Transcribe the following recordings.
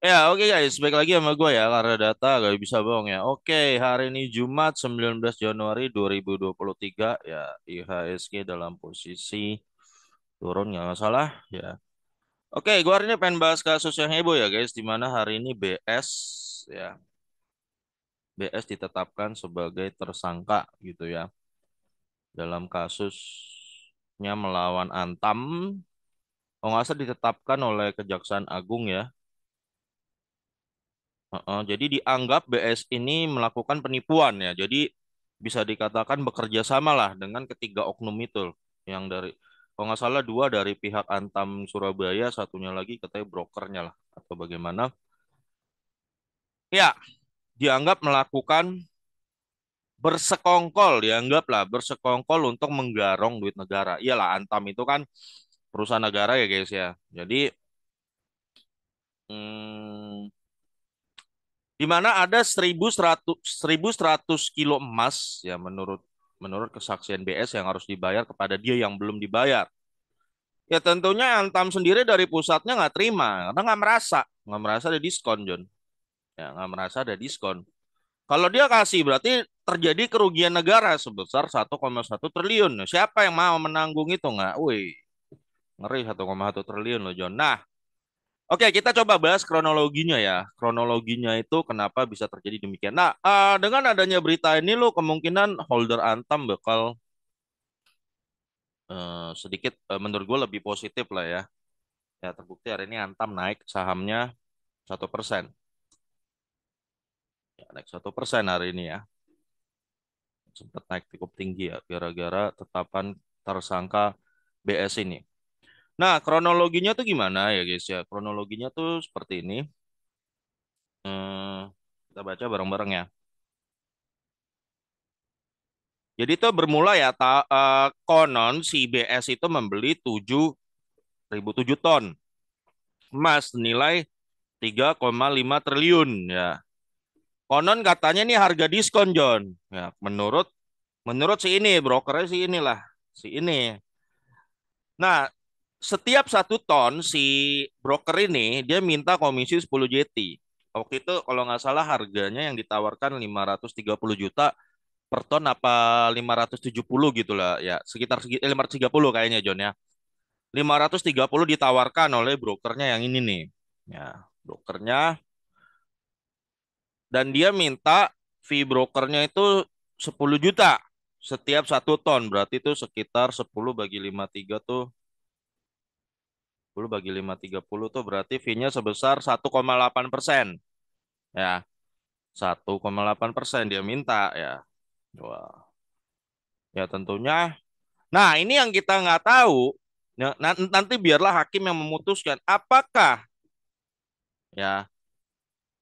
Ya, oke okay guys, balik lagi sama gue ya karena data gak bisa bohong ya. Oke, okay, hari ini Jumat 19 Januari 2023 ya IHSG dalam posisi turun nggak masalah ya. Oke, okay, gue hari ini pengen bahas kasus yang heboh ya guys, dimana hari ini BS ya BS ditetapkan sebagai tersangka gitu ya dalam kasusnya melawan Antam. Oh nggak usah ditetapkan oleh Kejaksaan Agung ya Uh, jadi dianggap BS ini melakukan penipuan ya. Jadi bisa dikatakan bekerja sama lah dengan ketiga oknum itu yang dari kalau nggak salah dua dari pihak Antam Surabaya, satunya lagi katanya brokernya lah atau bagaimana. Ya, dianggap melakukan bersekongkol, dianggap lah bersekongkol untuk menggarong duit negara. Iyalah Antam itu kan perusahaan negara ya guys ya. Jadi hmm, di mana ada 1100 1100 kilo emas ya menurut menurut kesaksian BS yang harus dibayar kepada dia yang belum dibayar. Ya tentunya Antam sendiri dari pusatnya nggak terima karena nggak merasa nggak merasa ada diskon John. Ya nggak merasa ada diskon. Kalau dia kasih berarti terjadi kerugian negara sebesar 1,1 triliun. Siapa yang mau menanggung itu nggak? Wih, ngeri 1,1 triliun loh John. Nah, Oke, kita coba bahas kronologinya ya. Kronologinya itu kenapa bisa terjadi demikian. Nah, uh, dengan adanya berita ini lo kemungkinan holder Antam bakal uh, sedikit uh, menurut gue lebih positif lah ya. Ya terbukti hari ini Antam naik sahamnya satu persen. Ya, naik satu persen hari ini ya. Sempat naik cukup tinggi ya, gara-gara tetapan tersangka BS ini. Nah, kronologinya tuh gimana ya guys ya? Kronologinya tuh seperti ini. Hmm, kita baca bareng-bareng ya. Jadi itu bermula ya ta, uh, konon CBS itu membeli 7.007 ton emas nilai 3,5 triliun ya. Konon katanya ini harga diskon John. Ya, menurut menurut si ini brokernya si inilah, si ini. Nah, setiap satu ton si broker ini dia minta komisi 10 JT. Waktu itu kalau nggak salah harganya yang ditawarkan 530 juta per ton apa 570 gitu lah ya sekitar eh, 530 kayaknya John ya 530 ditawarkan oleh brokernya yang ini nih ya brokernya dan dia minta fee brokernya itu 10 juta setiap satu ton berarti itu sekitar 10 bagi 53 tuh bagi 530 tuh berarti fee-nya sebesar 1,8 persen. Ya, 1,8 persen dia minta ya. Wah. Ya tentunya. Nah ini yang kita nggak tahu. Nanti biarlah hakim yang memutuskan apakah ya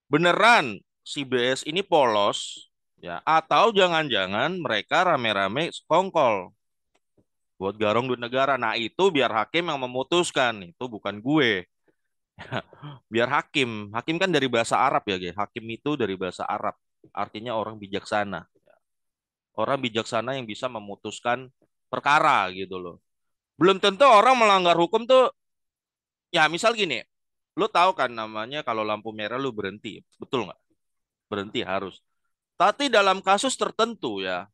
beneran si BS ini polos ya atau jangan-jangan mereka rame-rame kongkol buat garong duit negara. Nah itu biar hakim yang memutuskan, itu bukan gue. biar hakim, hakim kan dari bahasa Arab ya, Ge. hakim itu dari bahasa Arab, artinya orang bijaksana. Orang bijaksana yang bisa memutuskan perkara gitu loh. Belum tentu orang melanggar hukum tuh, ya misal gini, lo tahu kan namanya kalau lampu merah lo berhenti, betul nggak? Berhenti harus. Tapi dalam kasus tertentu ya,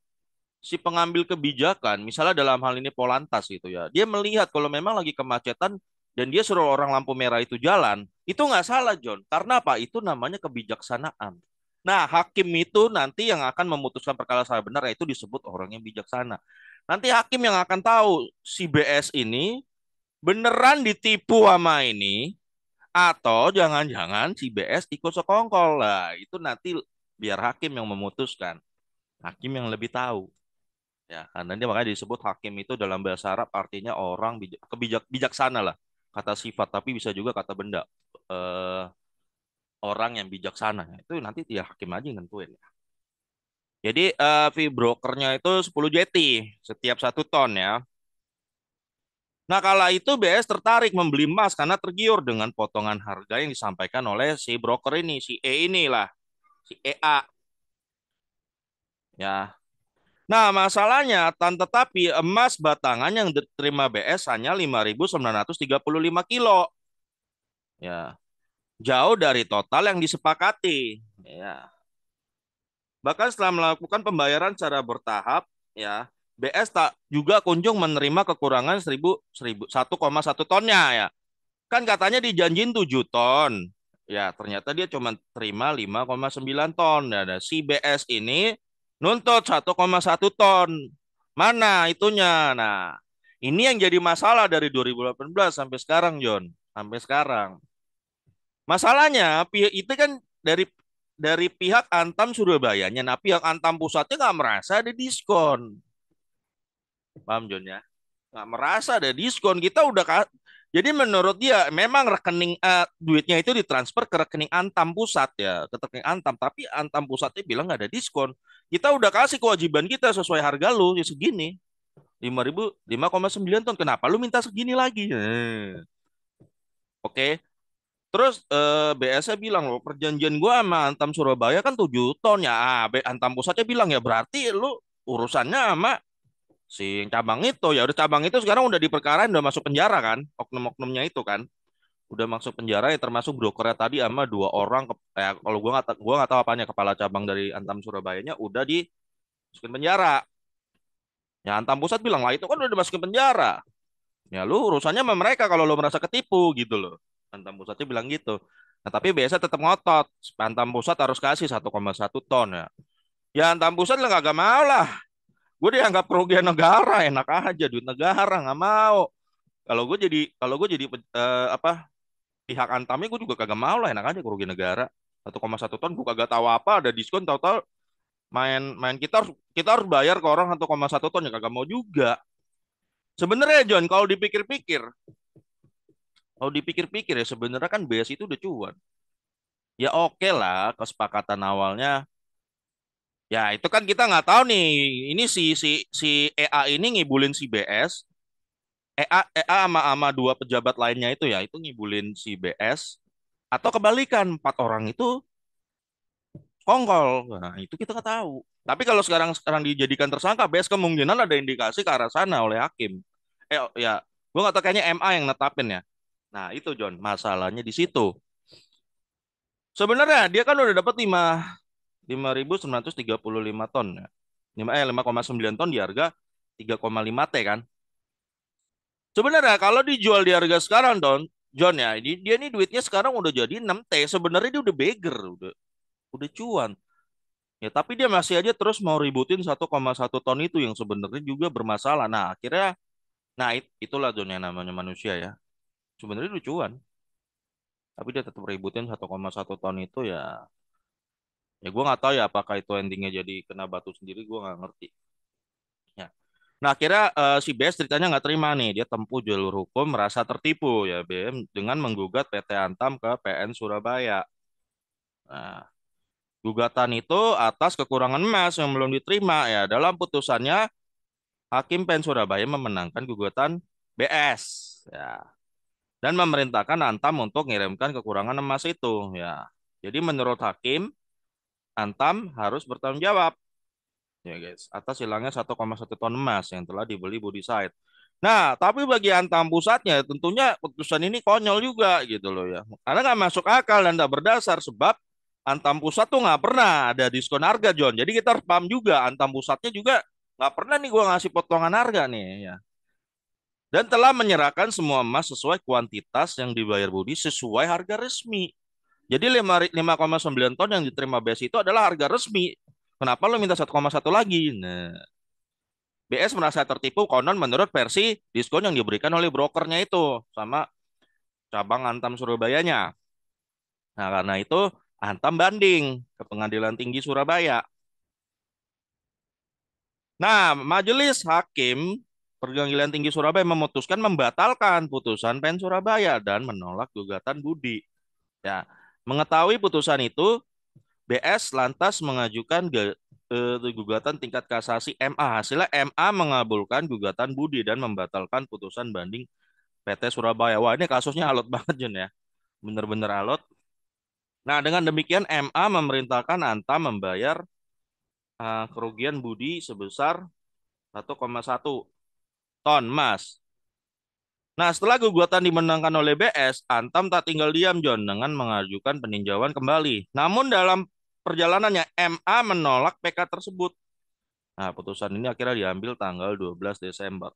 si pengambil kebijakan, misalnya dalam hal ini Polantas gitu ya, dia melihat kalau memang lagi kemacetan dan dia suruh orang lampu merah itu jalan, itu nggak salah John. Karena apa? Itu namanya kebijaksanaan. Nah, hakim itu nanti yang akan memutuskan perkara salah benar itu disebut orang yang bijaksana. Nanti hakim yang akan tahu si BS ini beneran ditipu sama ini atau jangan-jangan si BS ikut sekongkol lah. Itu nanti biar hakim yang memutuskan. Hakim yang lebih tahu. Ya, karena dia makanya disebut hakim itu dalam bahasa Arab artinya orang bijak, kebijak bijaksana lah. Kata sifat tapi bisa juga kata benda. Eh, orang yang bijaksana. Ya, itu nanti ya hakim aja yang nentuin ya. Jadi eh, fee brokernya itu 10 jeti setiap satu ton ya. Nah, kala itu BS tertarik membeli emas karena tergiur dengan potongan harga yang disampaikan oleh si broker ini, si E inilah, si EA. Ya, Nah, masalahnya tan tetapi emas batangan yang diterima BS hanya 5.935 kilo. Ya. Jauh dari total yang disepakati, ya. Bahkan setelah melakukan pembayaran secara bertahap, ya, BS tak juga kunjung menerima kekurangan satu tonnya ya. Kan katanya dijanjin 7 ton. Ya, ternyata dia cuma terima 5,9 ton. Nah, si BS ini nuntut 1,1 ton. Mana itunya? Nah, ini yang jadi masalah dari 2018 sampai sekarang, John. Sampai sekarang. Masalahnya itu kan dari dari pihak Antam Surabayanya. Nah, pihak Antam pusatnya nggak merasa ada diskon. Paham, John ya? Nggak merasa ada diskon. Kita udah jadi menurut dia memang rekening uh, duitnya itu ditransfer ke rekening Antam pusat ya, ke rekening Antam. Tapi Antam pusatnya bilang nggak ada diskon kita udah kasih kewajiban kita sesuai harga lu ya segini. 5.000 sembilan ton. Kenapa lu minta segini lagi? Hmm. Oke. Okay. Terus eh, BSA bilang lo perjanjian gua sama Antam Surabaya kan 7 ton ya. Ah, Antam pusatnya bilang ya berarti lu urusannya sama si cabang itu ya udah cabang itu sekarang udah diperkarain udah masuk penjara kan oknum-oknumnya itu kan udah masuk penjara ya termasuk brokernya tadi sama dua orang ke, eh, kalau gua nggak gua nggak tahu apanya kepala cabang dari Antam Surabayanya udah di masukin penjara. Ya Antam pusat bilang lah itu kan udah dimasukin penjara. Ya lu urusannya sama mereka kalau lu merasa ketipu gitu loh. Antam pusatnya bilang gitu. Nah, tapi biasa tetap ngotot. Antam pusat harus kasih 1,1 ton ya. Ya Antam pusat lah nggak mau lah. Gue dianggap kerugian negara, enak aja duit negara nggak mau. Kalau gue jadi kalau gue jadi uh, apa pihak antamnya gue juga kagak mau lah enak aja kerugian negara 1,1 ton gue kagak tahu apa ada diskon total main main kita harus kita harus bayar ke orang 1,1 ton ya kagak mau juga sebenarnya John kalau dipikir-pikir kalau dipikir-pikir ya sebenarnya kan BS itu udah cuan ya oke okay lah kesepakatan awalnya ya itu kan kita nggak tahu nih ini si si si EA ini ngibulin si BS EA EA sama sama dua pejabat lainnya itu ya itu ngibulin si BS atau kebalikan empat orang itu kongkol nah itu kita nggak tahu tapi kalau sekarang sekarang dijadikan tersangka BS kemungkinan ada indikasi ke arah sana oleh hakim eh oh, ya gua nggak tahu kayaknya MA yang netapin ya nah itu John masalahnya di situ sebenarnya dia kan udah dapat lima lima ribu sembilan ratus tiga puluh lima ton ya lima eh lima koma sembilan ton di harga tiga koma lima t kan Sebenarnya kalau dijual di harga sekarang, Don, John ya, ini dia nih duitnya sekarang udah jadi 6 T. Sebenarnya dia udah beggar, udah udah cuan. Ya, tapi dia masih aja terus mau ributin 1,1 ton itu yang sebenarnya juga bermasalah. Nah, akhirnya nah it, itulah John yang namanya manusia ya. Sebenarnya udah cuan. Tapi dia tetap ributin 1,1 ton itu ya ya gua nggak tahu ya apakah itu endingnya jadi kena batu sendiri gua nggak ngerti Nah akhirnya uh, si BS ceritanya nggak terima nih, dia tempuh jalur hukum merasa tertipu ya BM dengan menggugat PT Antam ke PN Surabaya. Nah, gugatan itu atas kekurangan emas yang belum diterima ya. Dalam putusannya Hakim PN Surabaya memenangkan gugatan BS ya dan memerintahkan Antam untuk mengirimkan kekurangan emas itu ya. Jadi menurut Hakim Antam harus bertanggung jawab ya guys atas hilangnya 1,1 ton emas yang telah dibeli body side. Nah, tapi bagi antam pusatnya tentunya keputusan ini konyol juga gitu loh ya. Karena nggak masuk akal dan nggak berdasar sebab antam pusat tuh nggak pernah ada diskon harga John. Jadi kita harus paham juga antam pusatnya juga nggak pernah nih gue ngasih potongan harga nih ya. Dan telah menyerahkan semua emas sesuai kuantitas yang dibayar Budi sesuai harga resmi. Jadi 5,9 ton yang diterima BSI itu adalah harga resmi. Kenapa lo minta 1,1 lagi? Nah, BS merasa tertipu konon menurut versi diskon yang diberikan oleh brokernya itu sama cabang Antam Surabayanya. Nah, karena itu Antam banding ke Pengadilan Tinggi Surabaya. Nah, Majelis Hakim Pengadilan Tinggi Surabaya memutuskan membatalkan putusan PEN Surabaya dan menolak gugatan Budi. Ya, mengetahui putusan itu, BS lantas mengajukan eh, gugatan tingkat kasasi MA. Hasilnya MA mengabulkan gugatan Budi dan membatalkan putusan banding PT Surabaya. Wah ini kasusnya alot banget Jun ya. Bener-bener alot. Nah dengan demikian MA memerintahkan Anta membayar eh, kerugian Budi sebesar 1,1 ton emas Nah, setelah gugatan dimenangkan oleh BS, Antam tak tinggal diam John dengan mengajukan peninjauan kembali. Namun dalam perjalanannya MA menolak PK tersebut. Nah, putusan ini akhirnya diambil tanggal 12 Desember.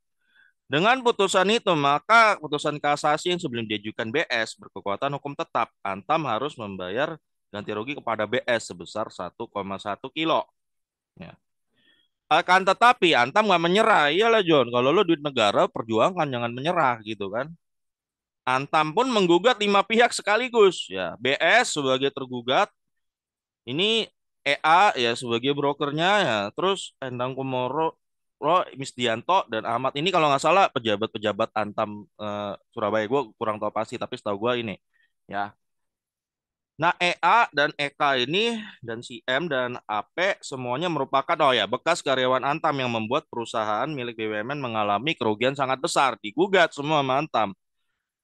Dengan putusan itu, maka putusan kasasi yang sebelum diajukan BS berkekuatan hukum tetap. Antam harus membayar ganti rugi kepada BS sebesar 1,1 kilo. Ya akan tetapi Antam nggak menyerah. Iyalah John, kalau lo duit negara perjuangkan jangan menyerah gitu kan. Antam pun menggugat lima pihak sekaligus ya. BS sebagai tergugat, ini EA ya sebagai brokernya ya. Terus Endang Komoro, Ro Misdianto dan Ahmad ini kalau nggak salah pejabat-pejabat Antam uh, Surabaya. Gue kurang tahu pasti tapi setahu gue ini ya Nah, EA dan EK ini dan si M dan AP semuanya merupakan oh ya bekas karyawan Antam yang membuat perusahaan milik BUMN mengalami kerugian sangat besar, digugat semua sama Antam.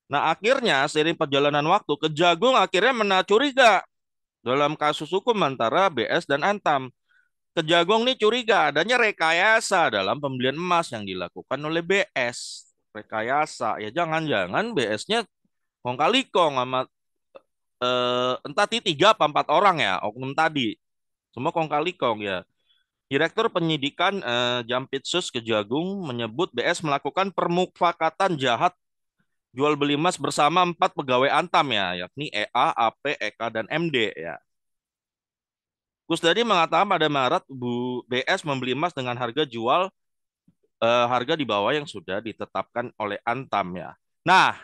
Nah, akhirnya seiring perjalanan waktu, Kejagung akhirnya curiga dalam kasus hukum antara BS dan Antam. Kejagung ini curiga adanya rekayasa dalam pembelian emas yang dilakukan oleh BS. Rekayasa, ya jangan-jangan BS-nya kong kali kong amat eh, entah di tiga apa empat orang ya oknum tadi semua kong kali kong ya Direktur Penyidikan eh, Jampitsus Kejagung menyebut BS melakukan permufakatan jahat jual beli emas bersama empat pegawai Antam ya, yakni EA, AP, EK, dan MD ya. Kusdari mengatakan pada Maret Bu BS membeli emas dengan harga jual eh, harga di bawah yang sudah ditetapkan oleh Antam ya. Nah,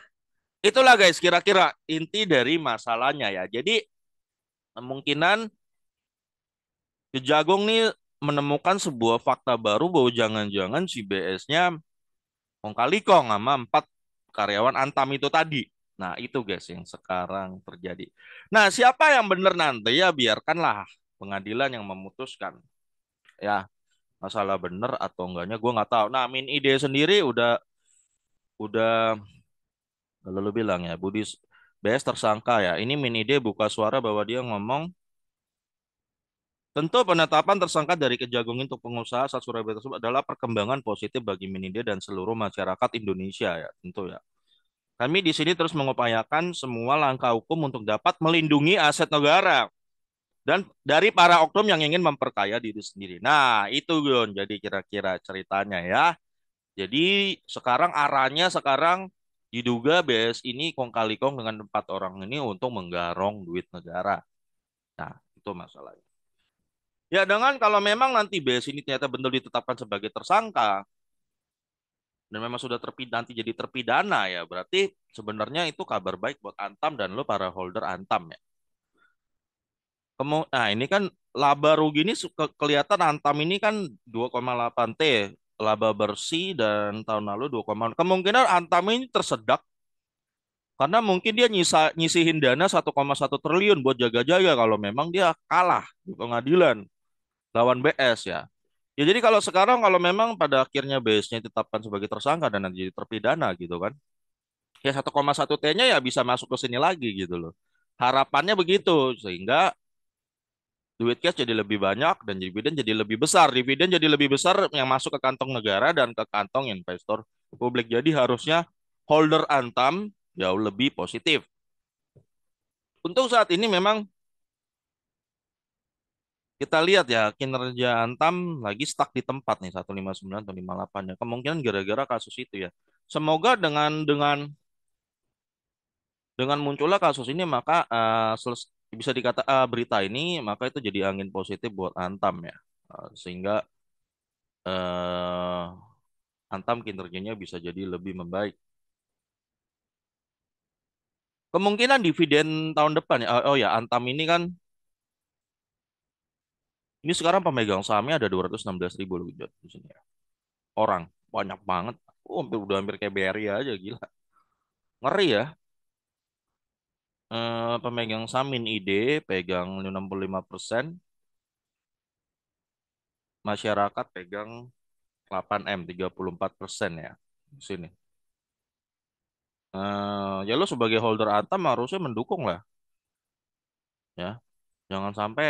itulah guys kira-kira inti dari masalahnya ya. Jadi kemungkinan Kejagung nih menemukan sebuah fakta baru bahwa jangan-jangan si BS-nya kong kali kong sama empat karyawan Antam itu tadi. Nah itu guys yang sekarang terjadi. Nah siapa yang benar nanti ya biarkanlah pengadilan yang memutuskan. Ya masalah benar atau enggaknya gue nggak tahu. Nah Min Ide sendiri udah udah Lalu lu bilang ya, Budi BS tersangka ya. Ini mini Minide buka suara bahwa dia ngomong Tentu penetapan tersangka dari kejagung untuk pengusaha saat Surabaya tersebut adalah perkembangan positif bagi Minide dan seluruh masyarakat Indonesia ya, tentu ya. Kami di sini terus mengupayakan semua langkah hukum untuk dapat melindungi aset negara dan dari para oknum yang ingin memperkaya diri sendiri. Nah, itu Gun. Jadi kira-kira ceritanya ya. Jadi sekarang arahnya sekarang Diduga BS ini kong kali kong dengan empat orang ini untuk menggarong duit negara. Nah, itu masalahnya. Ya, dengan kalau memang nanti BS ini ternyata benar ditetapkan sebagai tersangka, dan memang sudah terpidana nanti jadi terpidana ya berarti sebenarnya itu kabar baik buat Antam dan lo para holder Antam ya. nah ini kan laba rugi ini kelihatan Antam ini kan 2,8 T laba bersih dan tahun lalu 2,6. Kemungkinan Antam ini tersedak karena mungkin dia nyisa, nyisihin dana 1,1 triliun buat jaga-jaga kalau memang dia kalah di pengadilan lawan BS ya. Ya jadi kalau sekarang kalau memang pada akhirnya BS-nya ditetapkan sebagai tersangka dan nanti jadi terpidana gitu kan. Ya 1,1 T-nya ya bisa masuk ke sini lagi gitu loh. Harapannya begitu sehingga duit cash jadi lebih banyak dan dividen jadi lebih besar. Dividen jadi lebih besar yang masuk ke kantong negara dan ke kantong investor publik. Jadi harusnya holder Antam jauh lebih positif. Untuk saat ini memang kita lihat ya kinerja Antam lagi stuck di tempat nih 159 atau 58 ya. Kemungkinan gara-gara kasus itu ya. Semoga dengan dengan dengan munculnya kasus ini maka uh, bisa dikata uh, berita ini maka itu jadi angin positif buat Antam ya uh, sehingga uh, Antam kinerjanya bisa jadi lebih membaik. Kemungkinan dividen tahun depan ya ah, oh ya Antam ini kan ini sekarang pemegang sahamnya ada 216 ribu loh di sini ya. Orang banyak banget. Oh, hampir udah hampir kayak BRI aja gila. Ngeri ya eh, pemegang samin ID pegang 65 persen, masyarakat pegang 8M 34 persen ya di sini. Nah, ya lo sebagai holder Antam harusnya mendukung lah. Ya. Jangan sampai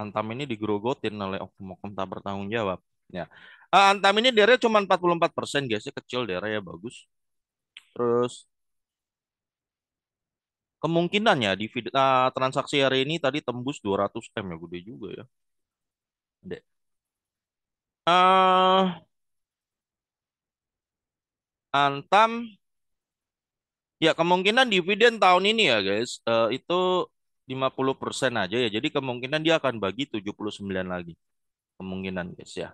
Antam ini digerogotin oleh oknum-oknum tak bertanggung jawab. Ya. Eh, Antam ini daerahnya cuma 44 persen guys, kecil daerah ya bagus. Terus Kemungkinannya ya di uh, transaksi hari ini tadi tembus 200 M ya gede juga ya. deh ah. Uh, Antam ya kemungkinan dividen tahun ini ya guys uh, itu 50% aja ya. Jadi kemungkinan dia akan bagi 79 lagi. Kemungkinan guys ya.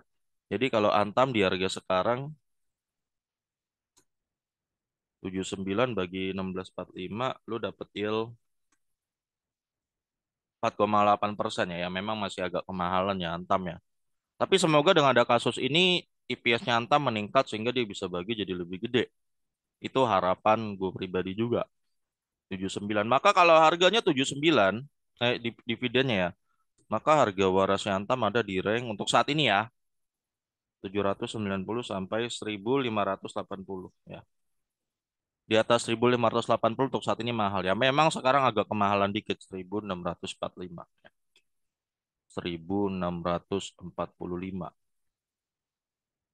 Jadi kalau Antam di harga sekarang 79 bagi 1645 lu dapet yield 4,8 persen ya, yang memang masih agak kemahalan ya Antam ya. Tapi semoga dengan ada kasus ini IPS-nya e Antam meningkat sehingga dia bisa bagi jadi lebih gede. Itu harapan gue pribadi juga. 79. Maka kalau harganya 79, eh, dividennya ya, maka harga warasnya Antam ada di rank untuk saat ini ya, 790 sampai 1580 ya di atas 1580 untuk saat ini mahal ya. Memang sekarang agak kemahalan dikit 1645. 1645.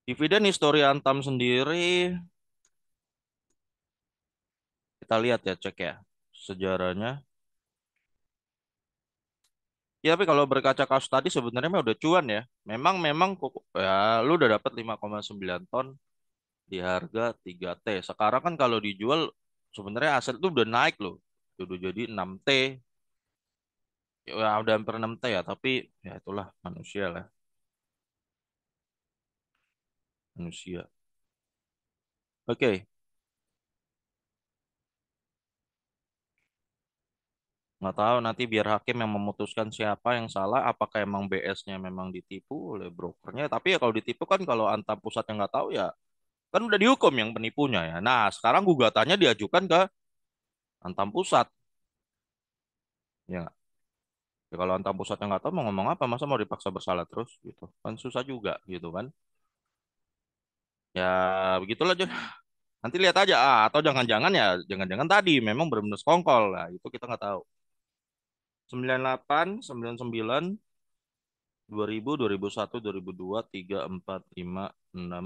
Dividen histori Antam sendiri kita lihat ya, cek ya sejarahnya. Ya, tapi kalau berkaca kasus tadi sebenarnya udah cuan ya. Memang memang ya lu udah dapat 5,9 ton di harga 3T. Sekarang kan kalau dijual sebenarnya aset itu udah naik loh. Ya udah jadi 6T. Ya, ya, udah hampir 6T ya, tapi ya itulah manusia lah. Manusia. Oke. Okay. Nggak tahu nanti biar hakim yang memutuskan siapa yang salah, apakah emang BS-nya memang ditipu oleh brokernya. Tapi ya kalau ditipu kan kalau antar pusat yang nggak tahu ya Kan udah dihukum yang penipunya ya. Nah, sekarang gugatannya diajukan ke Antam Pusat. Ya. ya kalau Antam Pusatnya nggak tahu mau ngomong apa, masa mau dipaksa bersalah terus gitu. Kan susah juga gitu kan. Ya, begitulah aja. Nanti lihat aja ah, atau jangan-jangan ya jangan-jangan tadi memang benar-benar sekongkol. lah itu kita nggak tahu. 98, 99, 2000, 2001, 2002, 3, 4, 5, 6,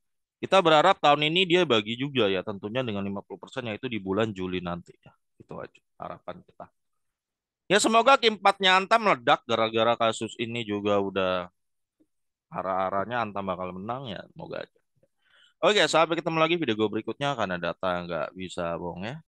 Kita berharap tahun ini dia bagi juga ya tentunya dengan 50% yaitu di bulan Juli nanti ya. Itu aja harapan kita. Ya semoga keempatnya Antam meledak gara-gara kasus ini juga udah arah-arahnya Antam bakal menang ya, semoga aja. Oke, sampai ketemu lagi video gue berikutnya karena data nggak bisa bohong ya.